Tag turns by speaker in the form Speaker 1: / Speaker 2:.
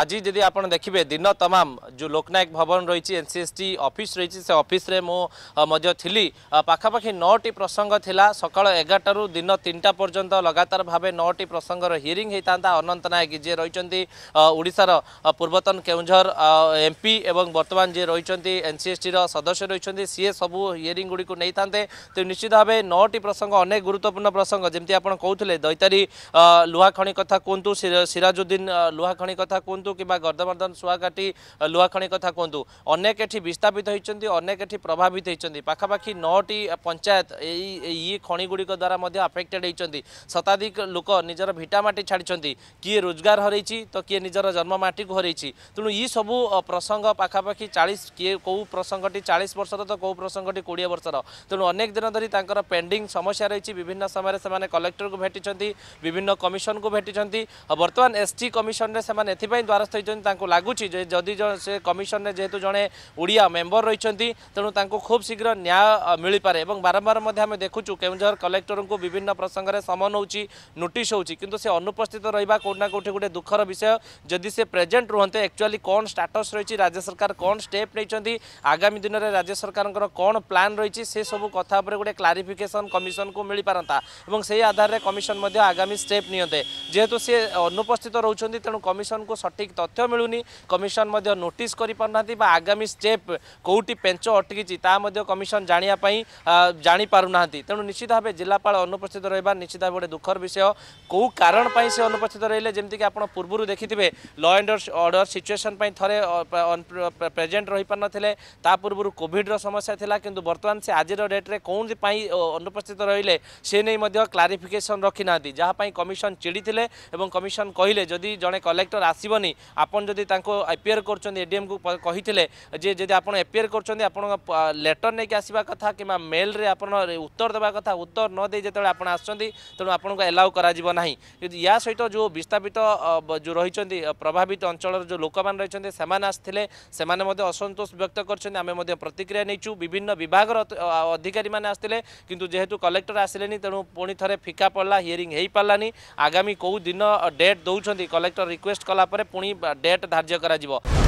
Speaker 1: আজি যদি আপনার দেখবে দিন তমাম যে লোকনায়ক ভবন রয়েছে এনসিএসটি অফিস রয়েছে সে অফিসে মু থিলি পাখাপাখি নটি প্রসঙ্গ লা সকাল এগারটার দিন তিনটা পর্যন্ত লগাতার ভাবে নটি প্রসঙ্গর হিয়রিং হয়ে থাকে অনন্ত নায়ক যে রয়েছেন ওড়শার পূর্বতন কেউঝর এমপি এবং বর্তমান যে রয়েছেন এনসিএসটির সদস্য রয়েছেন সি সবু হিয়রিং গুড়ি নিয়ে থাকে তো নিশ্চিত ভাবে নটি প্রসঙ্গ অনেক গুরুত্বপূর্ণ প্রসঙ্গ যেমন আপনার কৌলে দৈতারী লুহাখণি কথা কুহতু সিরাজউদ্দিন লুহাখণি কথা কুহ କୁହନ୍ତୁ କିମ୍ବା ଗର୍ଦ୍ଧବର୍ଦ୍ଧନ ଶୁଆକାଠି ଲୁହାଖଣି କଥା କୁହନ୍ତୁ ଅନେକ ଏଠି ବିସ୍ଥାପିତ ହୋଇଛନ୍ତି ଅନେକ ଏଠି ପ୍ରଭାବିତ ହୋଇଛନ୍ତି ପାଖାପାଖି ନଅଟି ପଞ୍ଚାୟତ ଏଇ ଇଏ ଖଣିଗୁଡ଼ିକ ଦ୍ୱାରା ମଧ୍ୟ ଆଫେକ୍ଟେଡ୍ ହୋଇଛନ୍ତି ଶତାଧିକ ଲୋକ ନିଜର ଭିଟାମାଟି ଛାଡ଼ିଛନ୍ତି କିଏ ରୋଜଗାର ହରେଇଛି ତ କିଏ ନିଜର ଜନ୍ମ ମାଟିକୁ ହରେଇଛି ତେଣୁ ଇ ସବୁ ପ୍ରସଙ୍ଗ ପାଖାପାଖି ଚାଳିଶ କିଏ କେଉଁ ପ୍ରସଙ୍ଗଟି ଚାଳିଶ ବର୍ଷର ତ କେଉଁ ପ୍ରସଙ୍ଗଟି କୋଡ଼ିଏ ବର୍ଷର ତେଣୁ ଅନେକ ଦିନ ଧରି ତାଙ୍କର ପେଣ୍ଡିଂ ସମସ୍ୟା ରହିଛି ବିଭିନ୍ନ ସମୟରେ ସେମାନେ କଲେକ୍ଟରକୁ ଭେଟିଛନ୍ତି ବିଭିନ୍ନ କମିଶନକୁ ଭେଟିଛନ୍ତି ବର୍ତ୍ତମାନ ଏସ୍ଟି କମିଶନରେ ସେମାନେ ଏଥିପାଇଁ দ্বারস্থ হয়েছেন তাঁকু লাগুছি যে যদি সে কমিশনে যেহেতু জনে ওড়িয়া মেম্বর রয়েছেন তেমন তাঁকু খুব শীঘ্র ন্যায় মিলিপারে এবং বারম্বার মধ্যে আমি দেখুছু কেউঝর কলেক্টরଙ୍କୁ বিভিন্ন প্রসঙ্গে সমন হচ্ছে নোটিস হচ্ছে কিন্তু সে অনুপস্থিত রহবা কোটি না কোটি গোটে দুঃখর বিষয় যদি সে প্রেজেন্ট রুহতে একচুয়ালি কোণ স্টাটস রয়েছে রাজ্য সরকার কোণ স্টেপ নিয়েছেন আগামী দিনের রাজ্য সরকারঙ্কর কোণ প্ল্যান রয়েছে সে সব কথা উপরে গোটে ক্লারিফিকেসন কমিশনকু মিলিপারতা এবং সেই আধারে কমিশন মধ্যে আগামী স্টেপ নিয়ন্তে যেহেতু সে অনুপস্থিত রয়েছেন তেমন কমিশনকু সঠিক সঠিক তথ্য মিলুনি কমিশন মধ্যে নোটিস করে পারু না বা আগামী স্টেপ কোটি পেঞ্চ অটকিছি তা কমিশন জাঁয়া জাঁপারু না তেমন নিশ্চিত ভাবে জেলাপাল অনুপস্থিত রহবা নিশ্চিত ভাবে গোটে দুঃখর বিষয় কেউ কারণ সে অনুপস্থিত রহলে যেমি আপনার পূর্ব দেখি ল এন্ড অর্ডর সিচুয়েসন থরে প্রেজেন্ট রহিপার তা পূর্ব কোভিডর সমস্যা লা কিন্তু বর্তমান সে আজির ডেটে কোণপাই অনুপস্থিত রহলে সে নেই ক্লারিফিকেসন রখি না যাহাপাই কমিশন চিড়ি এবং কমিশন কহিলে যদি জনে কলেক্টর আসবনি আপন যদি তাঁকু এপিয়ার করছেন এডিএম কু কে যে যদি আপনার এপিয়ার করছেন আপনার লেটর নেই আসবা কথা কিংবা মেলরে আপনার উত্তর দেওয়া কথা উত্তর নদে যেত আপনার আসছেন তেমন আপনার এলাউ করা না ইয়া সহ যে বিস্থাপিত যে রয়েছেন প্রভাবিত অঞ্চলের যে লোক মানে রয়েছেন সে আসলে সে অসন্তোষ ব্যক্ত করছেন আমি প্রতিক্রিয়া নিয়েছু বিভিন্ন বিভাগের অধিকারী মানে আসলে কিন্তু যেহেতু কলেক্টর আসলে তেমন পুঁ থে ফিকা পড়া হিয়ারিং হয়ে পারানি আগামী কেউ দিন ডেট দৌঁচ কলেক্টর রিকোয়েস্ট কলাপরে পুঁ ପୁଣି ଡେଟ୍ ଧାର୍ଯ୍ୟ କରାଯିବ